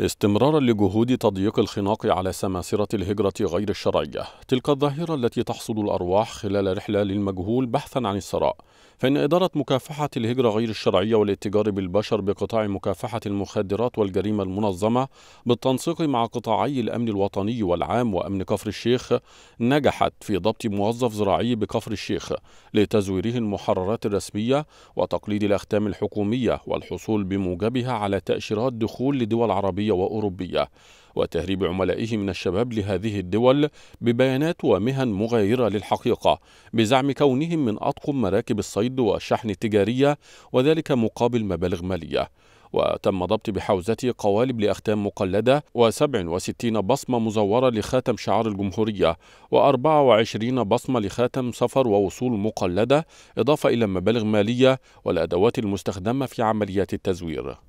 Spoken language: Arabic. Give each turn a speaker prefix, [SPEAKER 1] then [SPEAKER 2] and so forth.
[SPEAKER 1] استمرارا لجهود تضييق الخناق على سماسرة الهجرة غير الشرعية تلك الظاهرة التي تحصد الأرواح خلال رحلة للمجهول بحثا عن الثراء فإن إدارة مكافحة الهجرة غير الشرعية والاتجار بالبشر بقطاع مكافحة المخدرات والجريمة المنظمة بالتنسيق مع قطاعي الأمن الوطني والعام وأمن كفر الشيخ نجحت في ضبط موظف زراعي بكفر الشيخ لتزويره المحررات الرسمية وتقليد الأختام الحكومية والحصول بموجبها على تأشيرات دخول لدول عربية عربية وأوروبية وتهريب عملائه من الشباب لهذه الدول ببيانات ومهن مغايرة للحقيقة بزعم كونهم من أطقم مراكب الصيد والشحن التجارية وذلك مقابل مبالغ مالية وتم ضبط بحوزته قوالب لأختام مقلدة و67 بصمة مزورة لخاتم شعار الجمهورية و24 بصمة لخاتم سفر ووصول مقلدة إضافة إلى مبالغ مالية والأدوات المستخدمة في عمليات التزوير